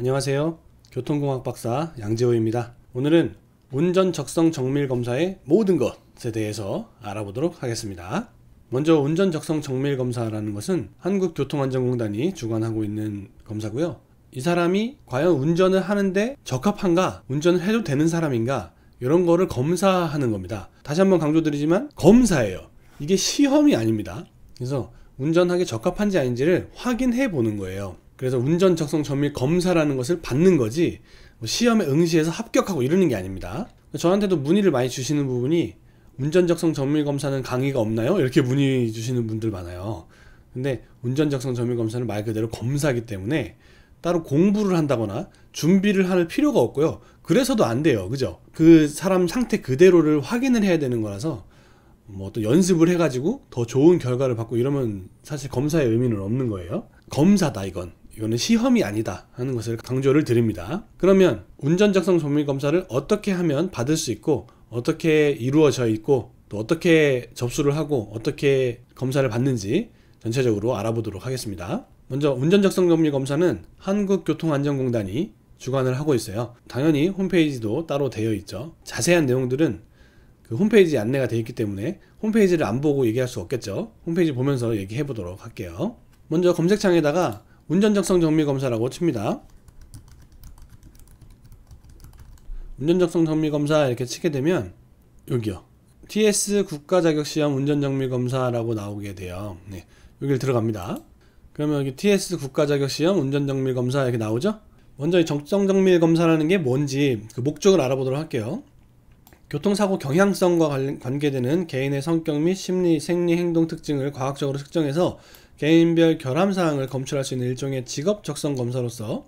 안녕하세요. 교통공학 박사 양재호입니다. 오늘은 운전 적성 정밀 검사의 모든 것에 대해서 알아보도록 하겠습니다. 먼저 운전 적성 정밀 검사라는 것은 한국교통안전공단이 주관하고 있는 검사고요. 이 사람이 과연 운전을 하는데 적합한가, 운전을 해도 되는 사람인가 이런 거를 검사하는 겁니다. 다시 한번 강조드리지만 검사예요. 이게 시험이 아닙니다. 그래서 운전하기 적합한지 아닌지를 확인해 보는 거예요. 그래서 운전 적성 전밀 검사라는 것을 받는 거지 뭐 시험에 응시해서 합격하고 이러는 게 아닙니다. 저한테도 문의를 많이 주시는 부분이 운전적성 정밀검사는 강의가 없나요? 이렇게 문의 주시는 분들 많아요. 근데 운전적성 정밀검사는 말 그대로 검사기 때문에 따로 공부를 한다거나 준비를 할 필요가 없고요. 그래서도 안 돼요. 그죠? 그 사람 상태 그대로를 확인을 해야 되는 거라서 뭐 또 연습을 해가지고 더 좋은 결과를 받고 이러면 사실 검사의 의미는 없는 거예요. 검사다, 이건. 이거는 시험이 아니다 하는 것을 강조를 드립니다. 그러면 운전적성 정밀 검사를 어떻게 하면 받을 수 있고 어떻게 이루어져 있고 또 어떻게 접수를 하고 어떻게 검사를 받는지 전체적으로 알아보도록 하겠습니다. 먼저 운전적성 정밀 검사는 한국교통안전공단이 주관을 하고 있어요. 당연히 홈페이지도 따로 되어 있죠. 자세한 내용들은 그 홈페이지 안내가 되어 있기 때문에 홈페이지를 안 보고 얘기할 수 없겠죠. 홈페이지 보면서 얘기해 보도록 할게요. 먼저 검색창에다가 운전적성 정밀 검사라고 칩니다. 운전적성 정밀 검사 이렇게 치게 되면 여기요. TS 국가자격시험 운전정밀검사라고 나오게 돼요. 네. 여기 들어갑니다. 그러면 여기 TS 국가자격시험 운전정밀검사 이렇게 나오죠? 먼저 이 적성정밀검사라는 게 뭔지 그 목적을 알아보도록 할게요. 교통사고 경향성과 관계되는 개인의 성격 및 심리, 생리, 행동 특징을 과학적으로 측정해서 개인별 결함사항을 검출할 수 있는 일종의 직업 적성 검사로서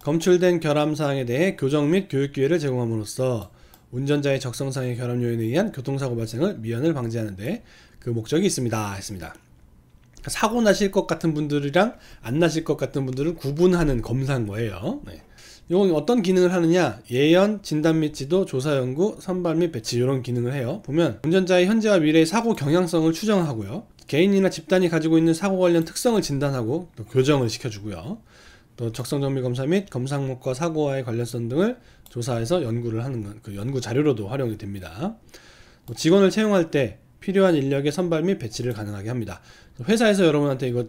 검출된 결함사항에 대해 교정 및 교육 기회를 제공함으로써 운전자의 적성상의 결함 요인에 의한 교통사고 발생을 미연을 방지하는데 그 목적이 있습니다. 했습니다. 그러니까 사고 나실 것 같은 분들이랑 안 나실 것 같은 분들을 구분하는 검사인 거예요. 네. 이건 어떤 기능을 하느냐 예연 진단 및 지도, 조사 연구, 선발 및 배치 이런 기능을 해요. 보면 운전자의 현재와 미래의 사고 경향성을 추정하고요. 개인이나 집단이 가지고 있는 사고 관련 특성을 진단하고 또 교정을 시켜주고요. 또 적성 정밀 검사 및 검사 목과 사고와의 관련성 등을 조사해서 연구를 하는 그 연구 자료로도 활용이 됩니다. 직원을 채용할 때 필요한 인력의 선발 및 배치를 가능하게 합니다. 회사에서 여러분한테 이거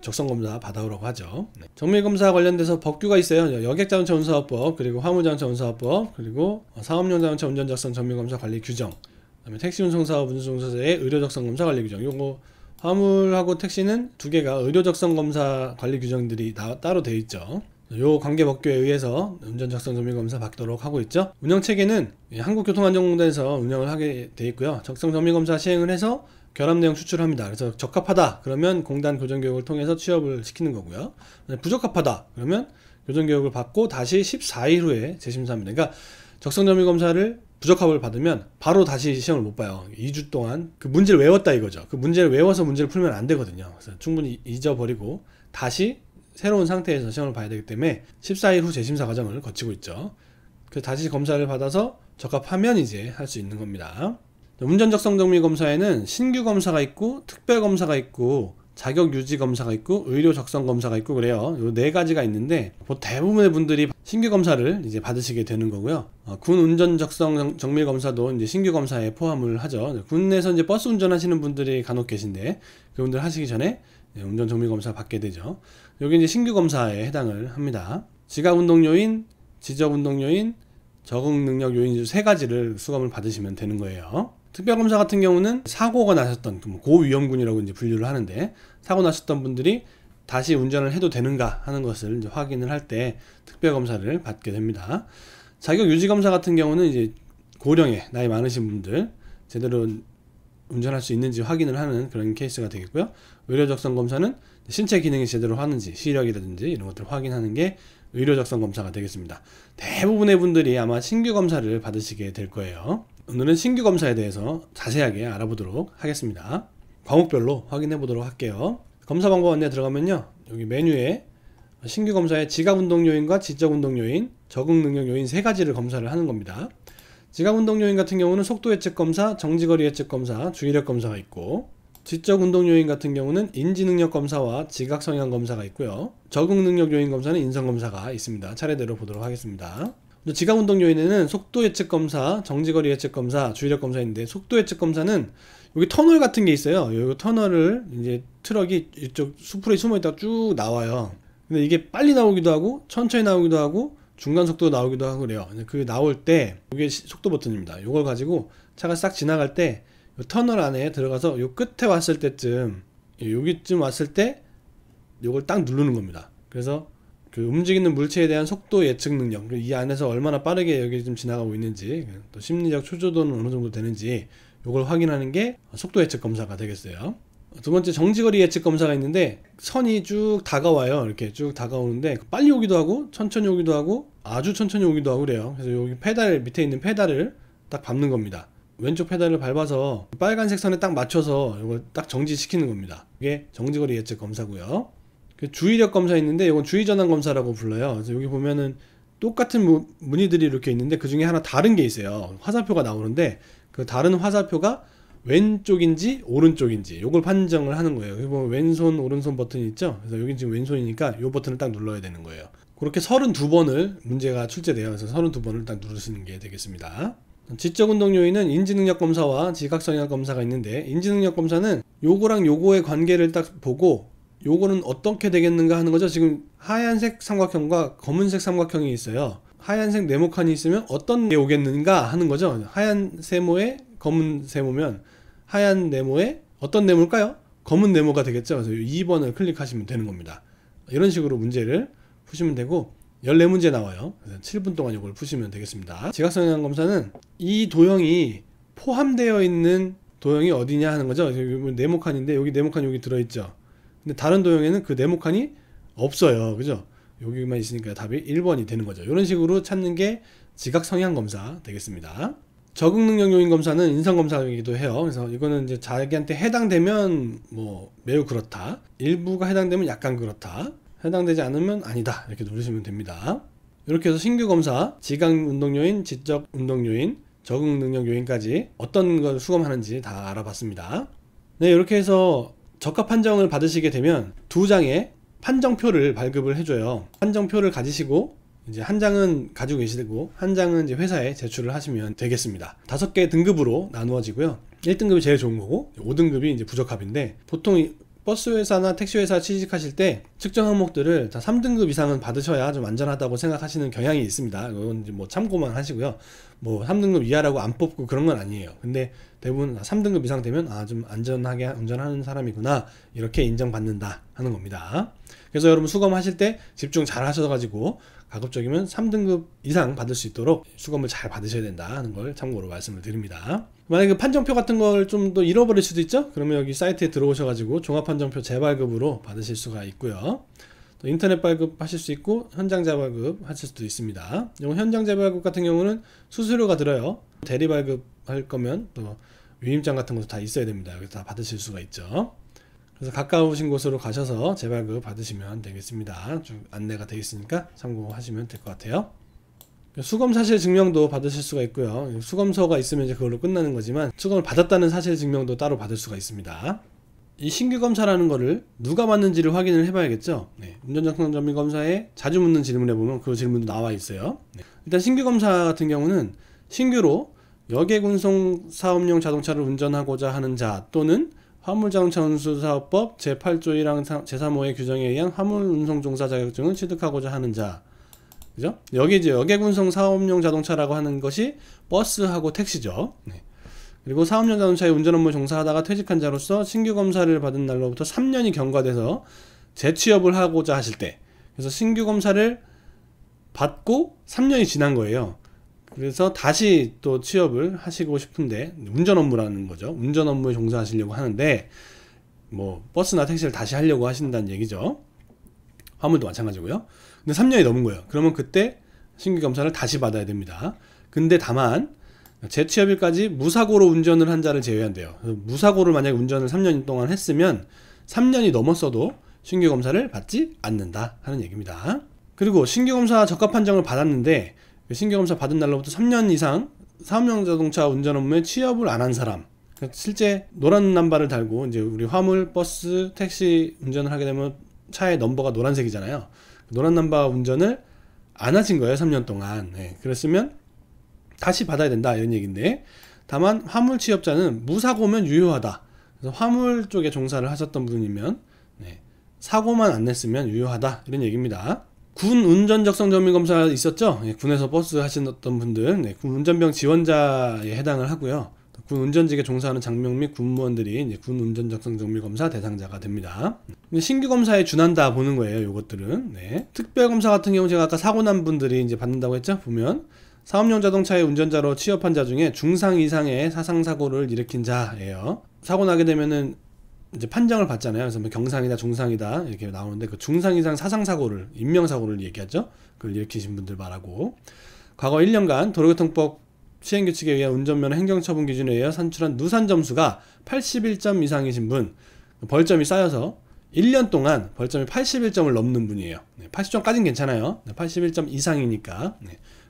적성검사 받아오라고 하죠. 네. 정밀검사 관련돼서 법규가 있어요. 여객자동차 운사업법, 그리고 화물자동차 운사업법, 그리고 사업용 자동차 운전적성 정밀검사 관리 규정, 그다음에 택시운송사업 운송사의 의료적성검사 관리 규정. 요거 화물하고 택시는 두 개가 의료적성 검사 관리 규정들이 다 따로 돼 있죠. 요 관계 법규에 의해서 운전적성 점유 검사 받도록 하고 있죠. 운영 체계는 예, 한국교통안전공단에서 운영을 하게 돼 있고요. 적성 점유 검사 시행을 해서 결합 내용 추출합니다. 그래서 적합하다 그러면 공단 교정 교육을 통해서 취업을 시키는 거고요. 부적합하다 그러면 교정 교육을 받고 다시 14일 후에 재심사합니다. 그러니까 적성 점유 검사를 부적합을 받으면 바로 다시 시험을 못 봐요. 2주 동안 그 문제를 외웠다 이거죠. 그 문제를 외워서 문제를 풀면 안 되거든요. 그래서 충분히 잊어버리고 다시 새로운 상태에서 시험을 봐야 되기 때문에 14일 후 재심사 과정을 거치고 있죠. 그 다시 검사를 받아서 적합하면 이제 할 수 있는 겁니다. 운전적성정밀 검사에는 신규 검사가 있고 특별 검사가 있고 자격 유지 검사가 있고 의료 적성 검사가 있고 그래요. 요네 가지가 있는데 뭐 대부분의 분들이 신규 검사를 이제 받으시게 되는 거고요. 어, 군 운전 적성 정밀 검사도 이제 신규 검사에 포함을 하죠. 군내에서 이제 버스 운전하시는 분들이 간혹 계신데 그분들 하시기 전에 운전 정밀 검사 받게 되죠. 여기 이제 신규 검사에 해당을 합니다. 지각 운동 요인, 지적 운동 요인, 적응 능력 요인 세 가지를 수검을 받으시면 되는 거예요. 특별검사 같은 경우는 사고가 나셨던 그 뭐 고위험군이라고 이제 분류를 하는데 사고 나셨던 분들이 다시 운전을 해도 되는가 하는 것을 이제 확인을 할 때 특별검사를 받게 됩니다. 자격 유지 검사 같은 경우는 이제 고령의 나이 많으신 분들 제대로 운전할 수 있는지 확인을 하는 그런 케이스가 되겠고요. 의료적성 검사는 신체 기능이 제대로 하는지 시력이라든지 이런 것들을 확인하는 게 의료적성 검사가 되겠습니다. 대부분의 분들이 아마 신규 검사를 받으시게 될 거예요. 오늘은 신규 검사에 대해서 자세하게 알아보도록 하겠습니다. 과목별로 확인해 보도록 할게요. 검사 방법 안내 들어가면요. 여기 메뉴에 신규 검사에 지각 운동 요인과 지적 운동 요인, 적응 능력 요인 세 가지를 검사를 하는 겁니다. 지각 운동 요인 같은 경우는 속도 예측 검사, 정지거리 예측 검사, 주의력 검사가 있고 지적 운동 요인 같은 경우는 인지 능력 검사와 지각 성향 검사가 있고요. 적응 능력 요인 검사는 인성 검사가 있습니다. 차례대로 보도록 하겠습니다. 지각 운동 요인에는 속도 예측 검사, 정지거리 예측 검사, 주의력 검사 인데 속도 예측 검사는 여기 터널 같은 게 있어요. 여기 터널을 이제 트럭이 이쪽 수풀에 숨어 있다 가쭉 나와요. 근데 이게 빨리 나오기도 하고 천천히 나오기도 하고 중간 속도 나오기도 하고 그래요. 그 나올 때 이게 속도 버튼입니다. 이걸 가지고 차가 싹 지나갈 때 터널 안에 들어가서 요 끝에 왔을 때쯤 여기쯤 왔을 때이걸딱 누르는 겁니다. 그래서 그 움직이는 물체에 대한 속도 예측 능력 이 안에서 얼마나 빠르게 여기 좀 지나가고 있는지 또 심리적 초조도는 어느 정도 되는지 이걸 확인하는 게 속도 예측 검사가 되겠어요. 두 번째 정지거리 예측 검사가 있는데 선이 쭉 다가와요. 이렇게 쭉 다가오는데 빨리 오기도 하고 천천히 오기도 하고 아주 천천히 오기도 하고 그래요. 그래서 여기 페달 밑에 있는 페달을 딱 밟는 겁니다. 왼쪽 페달을 밟아서 빨간색 선에 딱 맞춰서 이걸 딱 정지시키는 겁니다. 이게 정지거리 예측 검사고요. 그 주의력 검사 있는데 이건 주의 전환 검사라고 불러요. 그래서 여기 보면은 똑같은 무, 문의들이 이렇게 있는데 그 중에 하나 다른 게 있어요. 화살표가 나오는데 그 다른 화살표가 왼쪽인지 오른쪽인지 요걸 판정을 하는 거예요. 여기 보면 왼손 오른손 버튼이 있죠. 그래서 여기 지금 왼손이니까 요 버튼을 딱 눌러야 되는 거예요. 그렇게 32번을 문제가 출제되어 그래서 32번을 딱 누르시는 게 되겠습니다. 지적 운동 요인은 인지능력 검사와 지각성향 검사가 있는데 인지능력 검사는 요거랑 요거의 관계를 딱 보고 요거는 어떻게 되겠는가 하는 거죠 지금 하얀색 삼각형과 검은색 삼각형이 있어요 하얀색 네모칸이 있으면 어떤 게 오겠는가 하는 거죠 하얀 세모에 검은 세모면 하얀 네모에 어떤 네모일까요? 검은 네모가 되겠죠 그래서 2번을 클릭하시면 되는 겁니다 이런 식으로 문제를 푸시면 되고 14문제 나와요 7분 동안 이걸 푸시면 되겠습니다 지각성형 검사는 이 도형이 포함되어 있는 도형이 어디냐 하는 거죠 네모칸인데 여기 네모칸 여기 들어있죠 근데 다른 도형에는 그 네모칸이 없어요. 그죠? 여기만 있으니까 답이 1번이 되는 거죠. 이런 식으로 찾는 게 지각 성향 검사 되겠습니다. 적응 능력 요인 검사는 인성 검사이기도 해요. 그래서 이거는 이제 자기한테 해당되면 뭐 매우 그렇다. 일부가 해당되면 약간 그렇다. 해당되지 않으면 아니다. 이렇게 누르시면 됩니다. 이렇게 해서 신규 검사, 지각 운동 요인, 지적 운동 요인, 적응 능력 요인까지 어떤 걸 수검하는지 다 알아봤습니다. 네, 이렇게 해서 적합 판정을 받으시게 되면 두 장의 판정표를 발급을 해줘요. 판정표를 가지시고 이제 한 장은 가지고 계시고 한 장은 이제 회사에 제출을 하시면 되겠습니다. 다섯 개 등급으로 나누어지고요. 1등급이 제일 좋은 거고 5등급이 이제 부적합인데 보통 버스 회사나 택시 회사 취직하실 때 측정 항목들을 다 3등급 이상은 받으셔야 좀 안전하다고 생각하시는 경향이 있습니다. 이건 뭐 참고만 하시고요. 뭐 3등급 이하라고 안 뽑고 그런 건 아니에요. 근데 대부분 3등급 아, 이상 되면 아좀 안전하게 운전하는 사람이구나 이렇게 인정받는다 하는 겁니다. 그래서 여러분 수검하실 때 집중 잘 하셔가지고 가급적이면 3등급 이상 받을 수 있도록 수검을 잘 받으셔야 된다 하는 걸 참고로 말씀을 드립니다. 만약에 판정표 같은 걸 좀 더 잃어버릴 수도 있죠 그러면 여기 사이트에 들어오셔가지고 종합판정표 재발급으로 받으실 수가 있고요 또 인터넷 발급 하실 수 있고 현장 재발급 하실 수도 있습니다 현장 재발급 같은 경우는 수수료가 들어요 대리 발급 할 거면 또 위임장 같은 것도 다 있어야 됩니다 여기 다 받으실 수가 있죠 그래서 가까우신 곳으로 가셔서 재발급 받으시면 되겠습니다 쭉 안내가 되어 있으니까 참고하시면 될 것 같아요 수검 사실 증명도 받으실 수가 있고요. 수검서가 있으면 이제 그걸로 끝나는 거지만 수검을 받았다는 사실 증명도 따로 받을 수가 있습니다. 이 신규 검사라는 거를 누가 받는지를 확인을 해봐야겠죠. 네. 운전자성 점검 검사에 자주 묻는 질문에 보면 그 질문도 나와 있어요. 네. 일단 신규 검사 같은 경우는 신규로 여객 운송 사업용 자동차를 운전하고자 하는 자 또는 화물자동차 운수사업법 제8조 1항 제3호의 규정에 의한 화물운송종사 자격증을 취득하고자 하는 자 그죠? 여기 이제 여객운송 사업용 자동차라고 하는 것이 버스하고 택시죠. 네. 그리고 사업용 자동차의 운전 업무 종사하다가 퇴직한 자로서 신규 검사를 받은 날로부터 3년이 경과돼서 재취업을 하고자 하실 때, 그래서 신규 검사를 받고 3년이 지난 거예요. 그래서 다시 또 취업을 하시고 싶은데 운전 업무라는 거죠. 운전 업무에 종사하시려고 하는데 뭐 버스나 택시를 다시 하려고 하신다는 얘기죠. 화물도 마찬가지고요. 근데 3년이 넘은 거예요. 그러면 그때 신규 검사를 다시 받아야 됩니다. 근데 다만 재취업일까지 무사고로 운전을 한 자를 제외한대요. 무사고를 만약에 운전을 3년 동안 했으면 3년이 넘었어도 신규 검사를 받지 않는다 하는 얘기입니다. 그리고 신규 검사 적합 판정을 받았는데 신규 검사 받은 날로부터 3년 이상 사업용 자동차 운전 업무에 취업을 안 한 사람 그러니까 실제 노란 남발을 달고 이제 우리 화물 버스 택시 운전을 하게 되면 차의 넘버가 노란색이잖아요 노란 넘바 운전을 안 하신 거예요. 3년 동안. 네, 그랬으면 다시 받아야 된다. 이런 얘기인데 다만 화물 취업자는 무사고면 유효하다. 그래서 화물 쪽에 종사를 하셨던 분이면 네, 사고만 안 냈으면 유효하다. 이런 얘기입니다. 군 운전 적성 점검 검사 있었죠? 예, 군에서 버스 하셨던 분들, 네, 군 운전병 지원자에 해당을 하고요. 군 운전직에 종사하는 장병 및 군무원들이 군 운전 적성 정밀 검사 대상자가 됩니다. 신규 검사에 준한다 보는 거예요. 요것들은 네. 특별 검사 같은 경우 제가 아까 사고 난 분들이 이제 받는다고 했죠. 보면 사업용 자동차의 운전자로 취업한 자 중에 중상 이상의 사상 사고를 일으킨 자예요. 사고 나게 되면은 이제 판정을 받잖아요. 그래서 뭐 경상이다 중상이다 이렇게 나오는데 그 중상 이상 사상 사고를 인명 사고를 얘기하죠. 그걸 일으키신 분들 말하고 과거 1년간 도로교통법 시행규칙에 의한 운전면허 행정처분 기준에 의해 산출한 누산 점수가 81점 이상이신 분 벌점이 쌓여서 1년 동안 벌점이 81점을 넘는 분이에요. 80점까지는 괜찮아요. 81점 이상이니까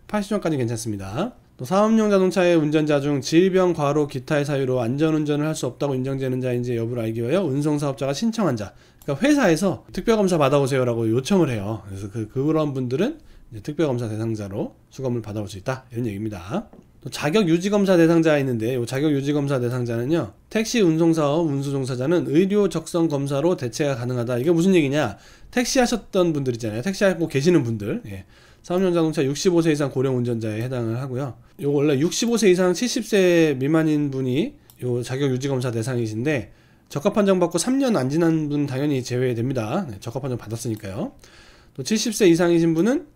80점까지 는 괜찮습니다. 또 사업용 자동차의 운전자 중 질병, 과로, 기타의 사유로 안전운전을 할 수 없다고 인정되는 자인지 여부를 알기 위하여 운송사업자가 신청한 자 그러니까 회사에서 특별검사 받아오세요 라고 요청을 해요 그래서 그, 그런 분들은 특별검사 대상자로 수검을 받아올 수 있다 이런 얘기입니다 뭐 자격 유지 검사 대상자 있는데 이 자격 유지 검사 대상자는요. 택시 운송 사업 운수종사자는 의료 적성 검사로 대체가 가능하다. 이게 무슨 얘기냐? 택시 하셨던 분들 있잖아요. 택시 하고 계시는 분들. 예. 사업용 자동차 65세 이상 고령 운전자에 해당을 하고요. 요 원래 65세 이상 70세 미만인 분이 요 자격 유지 검사 대상이신데 적합 판정 받고 3년 안 지난 분 당연히 제외됩니다. 네, 적합 판정 받았으니까요. 또 70세 이상이신 분은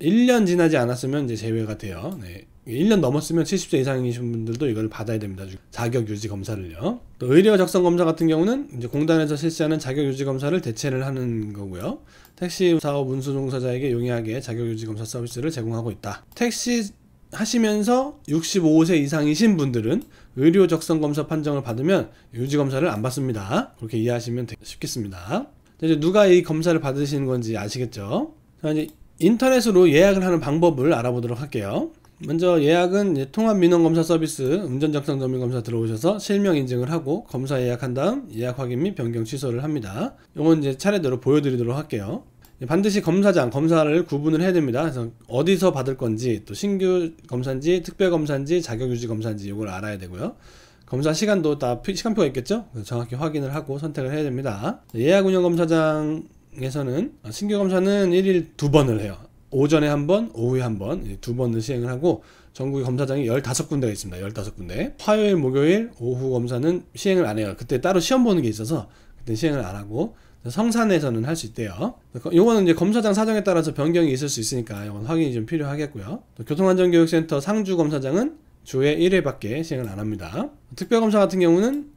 1년 지나지 않았으면 이제 제외가 돼요. 네. 1년 넘었으면 70세 이상이신 분들도 이걸 받아야 됩니다. 자격 유지 검사를요. 또 의료 적성 검사 같은 경우는 이제 공단에서 실시하는 자격 유지 검사를 대체를 하는 거고요. 택시 사업 운수 종사자에게 용이하게 자격 유지 검사 서비스를 제공하고 있다. 택시 하시면서 65세 이상이신 분들은 의료 적성 검사 판정을 받으면 유지 검사를 안 받습니다. 그렇게 이해하시면 쉽겠습니다. 이제 누가 이 검사를 받으시는 건지 아시겠죠? 자, 이제 인터넷으로 예약을 하는 방법을 알아보도록 할게요. 먼저 예약은 통합 민원 검사 서비스 운전 적성 점검 검사 들어오셔서 실명 인증을 하고 검사 예약한 다음 예약 확인 및 변경 취소를 합니다. 이건 이제 차례대로 보여드리도록 할게요. 반드시 검사장, 검사를 구분을 해야 됩니다. 그래서 어디서 받을 건지, 또 신규 검사인지, 특별 검사인지, 자격 유지 검사인지 이걸 알아야 되고요. 검사 시간도 다 시간표가 있겠죠? 정확히 확인을 하고 선택을 해야 됩니다. 예약 운영 검사장에서는 아, 신규 검사는 1일 두 번을 해요. 오전에 한 번, 오후에 한 번, 예, 두 번을 시행을 하고 전국의 검사장이 1 5 군데가 있습니다. 1 5 군데 화요일, 목요일 오후 검사는 시행을 안 해요. 그때 따로 시험 보는 게 있어서 그때 시행을 안 하고 성산에서는 할 수 있대요. 요거는 이제 검사장 사정에 따라서 변경이 있을 수 있으니까 이건 확인이 좀 필요하겠고요. 교통안전교육센터 상주 검사장은 주에 1회밖에 시행을 안 합니다. 특별검사 같은 경우는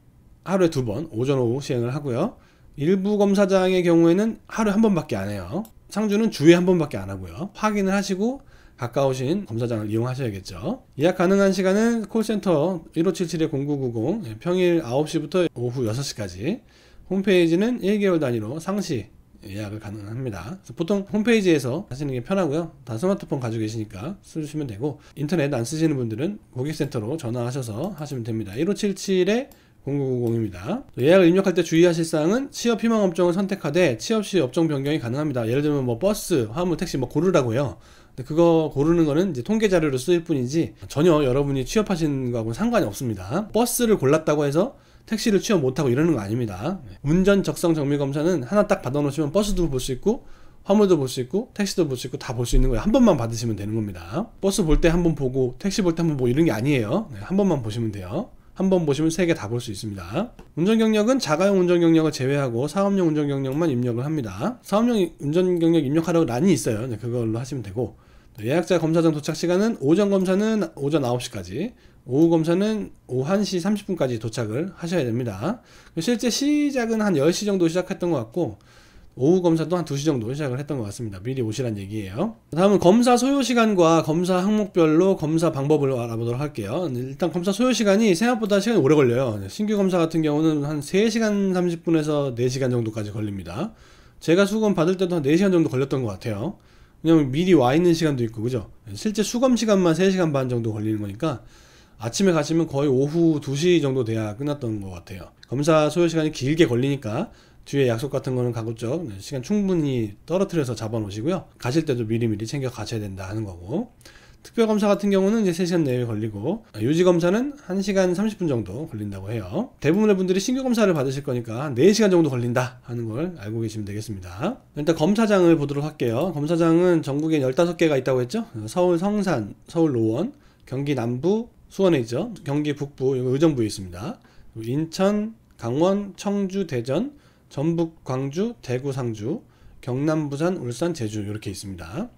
하루에 두 번, 오전 오후 시행을 하고요. 일부 검사장의 경우에는 하루에 한 번밖에 안 해요. 상주는 주에 한 번밖에 안 하고요. 확인을 하시고 가까우신 검사장을 이용하셔야겠죠. 예약 가능한 시간은 콜센터 1577-0990 예, 평일 9시부터 오후 6시까지 홈페이지는 1개월 단위로 상시 예약을 가능합니다. 보통 홈페이지에서 하시는 게 편하고요. 다 스마트폰 가지고 계시니까 쓰시면 되고 인터넷 안 쓰시는 분들은 고객센터로 전화하셔서 하시면 됩니다. 1577에 0990입니다. 예약을 입력할 때 주의하실 사항은 취업 희망 업종을 선택하되 취업 시 업종 변경이 가능합니다. 예를 들면 뭐 버스, 화물, 택시 뭐 고르라고요. 근데 그거 고르는 거는 이제 통계 자료로 쓰일 뿐이지 전혀 여러분이 취업하시는 거하고는 상관이 없습니다. 버스를 골랐다고 해서 택시를 취업 못하고 이러는 거 아닙니다. 운전 적성 정밀 검사는 하나 딱 받아놓으시면 버스도 볼 수 있고 화물도 볼 수 있고 택시도 볼 수 있고 다 볼 수 있는 거예요. 한 번만 받으시면 되는 겁니다. 버스 볼 때 한 번 보고 택시 볼 때 한 번 보고 이런 게 아니에요. 네, 한 번만 보시면 돼요. 한번 보시면 세 개 다 볼 수 있습니다. 운전 경력은 자가용 운전 경력을 제외하고 사업용 운전 경력만 입력을 합니다. 사업용 운전 경력 입력하라고 란이 있어요. 그걸로 하시면 되고 예약자 검사장 도착 시간은 오전 검사는 오전 9시까지 오후 검사는 오후 1시 30분까지 도착을 하셔야 됩니다. 실제 시작은 한 10시 정도 시작했던 것 같고 오후 검사또한 2시 정도 시작을 했던 것 같습니다. 미리 오시란 얘기예요. 다음은 검사 소요 시간과 검사 항목별로 검사 방법을 알아보도록 할게요. 일단 검사 소요 시간이 생각보다 시간이 오래 걸려요. 네, 신규 검사 같은 경우는 한 3시간 30분에서 4시간 정도까지 걸립니다. 제가 수검 받을 때도 한 4시간 정도 걸렸던 것 같아요. 왜냐면 미리 와 있는 시간도 있고, 그죠? 실제 수검 시간만 3시간 반 정도 걸리는 거니까 아침에 가시면 거의 오후 2시 정도 돼야 끝났던 것 같아요. 검사 소요 시간이 길게 걸리니까 뒤에 약속 같은 거는 가급적 네, 시간 충분히 떨어뜨려서 잡아놓으시고요. 가실 때도 미리미리 챙겨 가셔야 된다 하는 거고. 특별검사 같은 경우는 이제 3시간 내에 걸리고 아, 유지검사는 1시간 30분 정도 걸린다고 해요 대부분의 분들이 신규검사를 받으실 거니까 4시간 정도 걸린다 하는 걸 알고 계시면 되겠습니다 일단 검사장을 보도록 할게요 검사장은 전국에 15개가 있다고 했죠 어, 서울 성산, 서울 노원, 경기 남부, 수원에 있죠 경기 북부, 의정부에 있습니다 인천, 강원, 청주, 대전, 전북, 광주, 대구, 상주, 경남, 부산, 울산, 제주 이렇게 있습니다.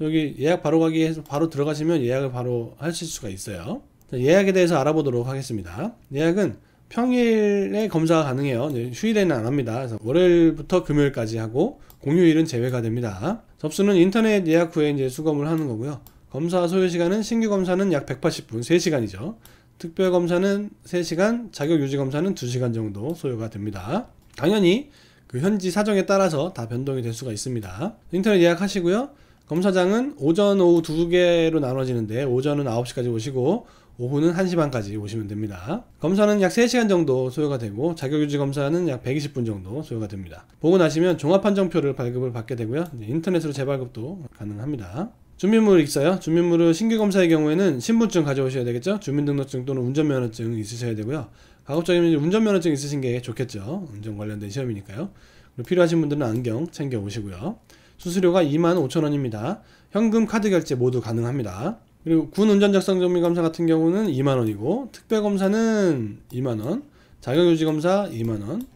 여기 예약 바로 가기 해서 바로 들어가시면 예약을 바로 하실 수가 있어요. 예약에 대해서 알아보도록 하겠습니다. 예약은 평일에 검사가 가능해요. 네, 휴일에는 안 합니다. 그래서 월요일부터 금요일까지 하고 공휴일은 제외가 됩니다. 접수는 인터넷 예약 후에 이제 수검을 하는 거고요. 검사 소요 시간은 신규 검사는 약 180분, 3시간이죠. 특별 검사는 3시간, 자격 유지 검사는 2시간 정도 소요가 됩니다. 당연히 그 현지 사정에 따라서 다 변동이 될 수가 있습니다. 인터넷 예약하시고요. 검사장은 오전 오후 두 개로 나눠지는데 오전은 9시까지 오시고 오후는 1시 반까지 오시면 됩니다. 검사는 약 3시간 정도 소요가 되고 자격유지 검사는 약 120분 정도 소요가 됩니다. 보고 나시면 종합판정표를 발급을 받게 되고요. 인터넷으로 재발급도 가능합니다. 주민물이 있어요. 주민물은 신규 검사의 경우에는 신분증 가져오셔야 되겠죠. 주민등록증 또는 운전면허증 있으셔야 되고요. 가급적이면 운전면허증 있으신 게 좋겠죠. 운전 관련된 시험이니까요. 그리고 필요하신 분들은 안경 챙겨 오시고요. 수수료가 25,000원입니다. 현금 카드 결제 모두 가능합니다. 그리고 군 운전 적성 정밀 검사 같은 경우는 2만 원이고 특별 검사는 2만 원, 자격 유지 검사 2만 원,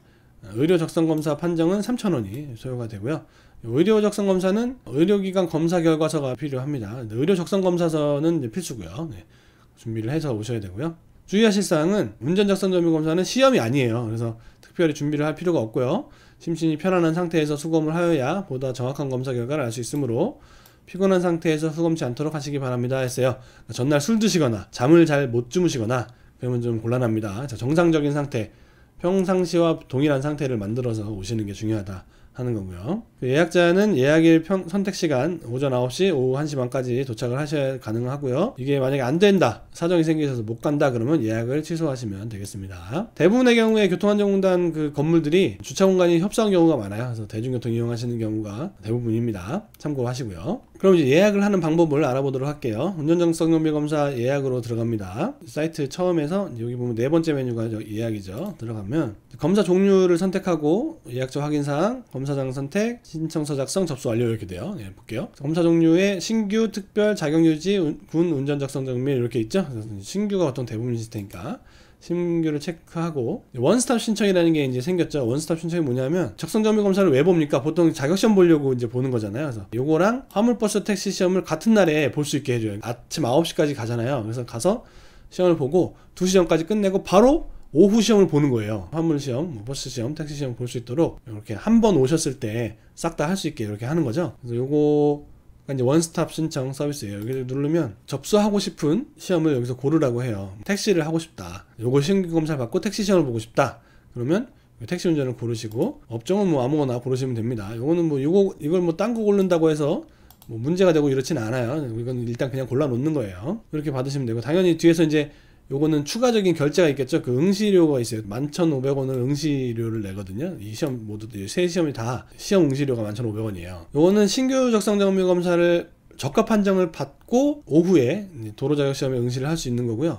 의료 적성 검사 판정은 3천 원이 소요가 되고요. 의료 적성 검사는 의료기관 검사 결과서가 필요합니다. 의료 적성 검사서는 필수고요. 네. 준비를 해서 오셔야 되고요. 주의하실 사항은 운전작성 점유 검사는 시험이 아니에요. 그래서 특별히 준비를 할 필요가 없고요. 심신이 편안한 상태에서 수검을 하여야 보다 정확한 검사 결과를 알 수 있으므로 피곤한 상태에서 수검치 않도록 하시기 바랍니다 했어요. 그러니까 전날 술 드시거나 잠을 잘 못 주무시거나 그러면 좀 곤란합니다. 자, 정상적인 상태, 평상시와 동일한 상태를 만들어서 오시는 게 중요하다 하는 거고요. 그 예약자는 예약일 평, 선택 시간 오전 9시 오후 1시 반까지 도착을 하셔야 가능하고요. 이게 만약에 안 된다 사정이 생기셔서 못 간다 그러면 예약을 취소하시면 되겠습니다. 대부분의 경우에 교통안전공단 그 건물들이 주차 공간이 협소한 경우가 많아요. 그래서 대중교통 이용하시는 경우가 대부분입니다. 참고하시고요. 그럼 이제 예약을 하는 방법을 알아보도록 할게요. 운전정성경비 검사 예약으로 들어갑니다. 사이트 처음에서 여기 보면 네 번째 메뉴가 예약이죠. 들어가면 검사 종류를 선택하고 예약처 확인사항, 검사장 선택, 신청서 작성 접수 완료 이렇게 돼요. 예, 볼게요. 검사 종류에 신규 특별 자격 유지 군 운전 작성 증명 뭐 이렇게 있죠. 신규가 보통 대부분 있을 테니까 신규를 체크하고 원스톱 신청이라는 게 이제 생겼죠. 원스톱 신청이 뭐냐면 적성 정비 검사를 왜 봅니까? 보통 자격 시험 보려고 이제 보는 거잖아요. 그래서 요거랑 화물버스 택시 시험을 같은 날에 볼 수 있게 해줘요. 아침 9시까지 가잖아요. 그래서 가서 시험을 보고 2시 전까지 끝내고 바로 오후 시험을 보는 거예요. 화물 시험, 뭐 버스 시험, 택시 시험 볼 수 있도록 이렇게 한 번 오셨을 때 싹 다 할 수 있게 이렇게 하는 거죠. 그래서 요거 이제 원스톱 신청 서비스예요. 여기를 누르면 접수하고 싶은 시험을 여기서 고르라고 해요. 택시를 하고 싶다. 요거 신규검사 받고 택시 시험을 보고 싶다. 그러면 택시 운전을 고르시고 업종은 뭐 아무거나 고르시면 됩니다. 요거는 뭐 요거 이걸 뭐 딴 거 고른다고 해서 뭐 문제가 되고 이렇진 않아요. 이건 일단 그냥 골라 놓는 거예요. 이렇게 받으시면 되고 당연히 뒤에서 이제 요거는 추가적인 결제가 있겠죠. 그 응시료가 있어요. 11,500원을 응시료를 내거든요. 이 시험 모두 세 시험이 다 시험 응시료가 11,500원이에요. 요거는 신규 적성 정밀 검사를 적합 판정을 받고 오후에 도로 자격 시험에 응시를 할 수 있는 거고요.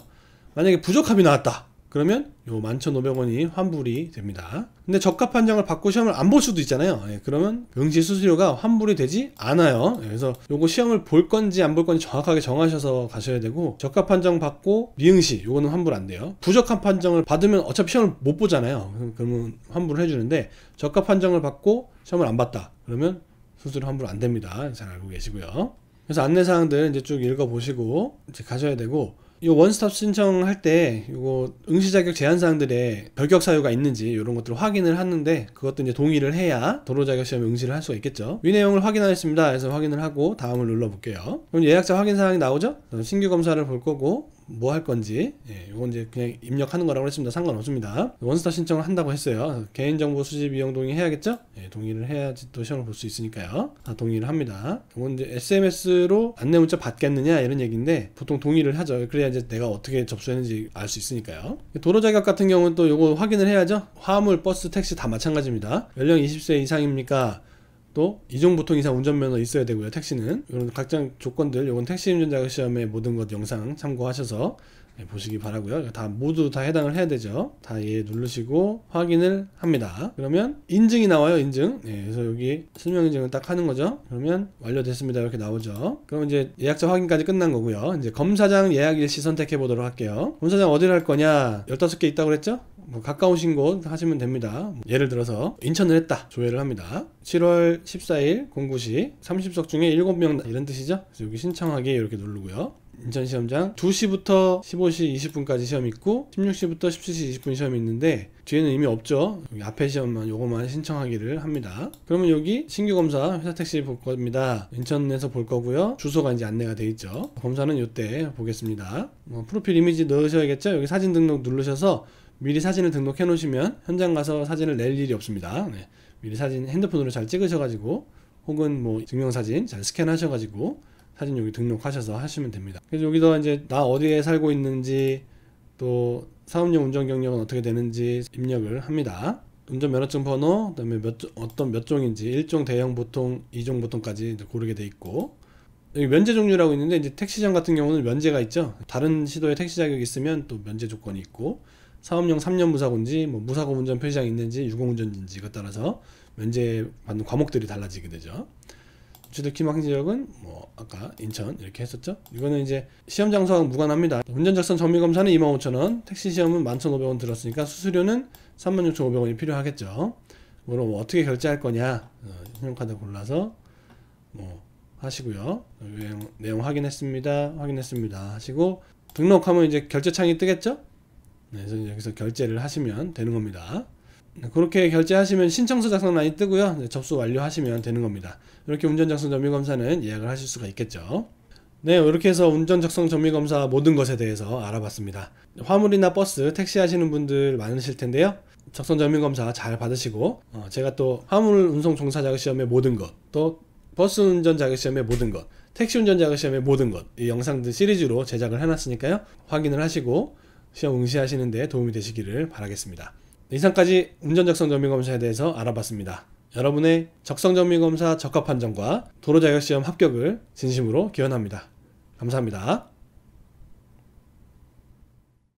만약에 부적합이 나왔다. 그러면 요 11,500원이 환불이 됩니다. 근데 저가 판정을 받고 시험을 안 볼 수도 있잖아요. 예, 그러면 응시 수수료가 환불이 되지 않아요. 예, 그래서 요거 시험을 볼 건지 안 볼 건지 정확하게 정하셔서 가셔야 되고 저가 판정 받고 미응시 요거는 환불 안 돼요. 부적합 판정을 받으면 어차피 시험을 못 보잖아요. 그러면 환불을 해주는데 저가 판정을 받고 시험을 안 봤다. 그러면 수수료 환불 안 됩니다. 잘 알고 계시고요. 그래서 안내사항들 이제 쭉 읽어보시고 이제 가셔야 되고 요 원스톱 신청할 때 요거 응시 자격 제한 사항들의 별격 사유가 있는지 이런 것들을 확인을 하는데 그것도 이제 동의를 해야 도로 자격 시험에 응시를 할 수가 있겠죠. 위 내용을 확인하겠습니다. 해서 확인을 하고 다음을 눌러 볼게요. 그럼 예약자 확인 사항이 나오죠? 신규 검사를 볼 거고 뭐할 건지 예, 이건 이제 그냥 입력하는 거라고 했습니다. 상관없습니다. 원스타 신청을 한다고 했어요. 개인정보 수집 이용 동의 해야겠죠? 예, 동의를 해야지 또 시험을 볼 수 있으니까요. 다 동의를 합니다. 이건 이제 SMS로 안내 문자 받겠느냐 이런 얘기인데 보통 동의를 하죠. 그래야 이제 내가 어떻게 접수했는지 알 수 있으니까요. 도로 자격 같은 경우는 또이거 확인을 해야죠. 화물, 버스, 택시 다 마찬가지입니다. 연령 20세 이상입니까? 또 이종 보통 이상 운전면허 있어야 되고요. 택시는 이런 각종 조건들 요건 택시 운전자 시험의 모든 것 영상 참고하셔서 네, 보시기 바라고요. 다 모두 다 해당을 해야 되죠. 다예 누르시고 확인을 합니다. 그러면 인증이 나와요. 인증. 예, 그래서 여기 실명 인증을 딱 하는 거죠. 그러면 완료됐습니다. 이렇게 나오죠. 그럼 이제 예약자 확인까지 끝난 거고요. 이제 검사장 예약 일시 선택해 보도록 할게요. 검사장 어디를 할 거냐? 15개 있다고 그랬죠? 뭐 가까우신 곳 하시면 됩니다. 뭐 예를 들어서 인천을 했다. 조회를 합니다. 7월 14일 공구시 30석 중에 7명 이런 뜻이죠 그래서 여기 신청하기 이렇게 누르고요 인천 시험장 2시부터 15시 20분까지 시험 있고 16시부터 17시 20분 시험이 있는데 뒤에는 이미 없죠 여기 앞에 시험만 요거만 신청하기를 합니다 그러면 여기 신규 검사 회사 택시 볼 겁니다 인천에서 볼 거고요 주소가 이제 안내가 돼 있죠 검사는 이때 보겠습니다 뭐 프로필 이미지 넣으셔야겠죠 여기 사진 등록 누르셔서 미리 사진을 등록해 놓으시면 현장 가서 사진을 낼 일이 없습니다 네. 미리 사진 핸드폰으로 잘 찍으셔가지고 혹은 뭐 증명사진 잘 스캔하셔가지고 사진 여기 등록하셔서 하시면 됩니다. 그래서 여기서 이제 나 어디에 살고 있는지 또 사업용 운전 경력은 어떻게 되는지 입력을 합니다. 운전면허증 번호, 그다음에 몇 어떤 몇 종인지 1종 대형 보통, 2종 보통까지 고르게 돼 있고 여기 면제 종류라고 있는데 이제 택시장 같은 경우는 면제가 있죠. 다른 시도에 택시 자격이 있으면 또 면제 조건이 있고 사업용 3년 무사고인지 뭐 무사고 운전 표시장이 있는지 유공운전인지 그에 따라서 면제 받는 과목들이 달라지게 되죠. 주택 희망 지역은 뭐 아까 인천 이렇게 했었죠. 이거는 이제 시험 장소와 무관합니다. 운전 작성 정밀 검사는 25,000원, 택시 시험은 11,500원 들었으니까 수수료는 36,500원이 필요하겠죠. 물론 뭐 어떻게 결제할 거냐 어, 신용카드 골라서 뭐 하시고요. 내용, 내용 확인했습니다. 확인했습니다. 하시고 등록하면 이제 결제 창이 뜨겠죠? 네, 그래서 여기서 결제를 하시면 되는 겁니다. 네, 그렇게 결제하시면 신청서 작성란이 뜨고요. 접수 완료하시면 되는 겁니다. 이렇게 운전작성 점유검사는 예약을 하실 수가 있겠죠. 네, 이렇게 해서 운전작성 점유검사 모든 것에 대해서 알아봤습니다. 화물이나 버스, 택시 하시는 분들 많으실 텐데요. 작성 점유검사 잘 받으시고 어, 제가 또 화물 운송 종사 자격 시험의 모든 것, 또 버스 운전 자격 시험의 모든 것, 택시 운전 자격 시험의 모든 것 이 영상들 시리즈로 제작을 해놨으니까요. 확인을 하시고 시험 응시하시는 데 도움이 되시기를 바라겠습니다. 이상까지 운전적성정밀검사에 대해서 알아봤습니다. 여러분의 적성정밀검사 적합 판정과 도로자격시험 합격을 진심으로 기원합니다. 감사합니다.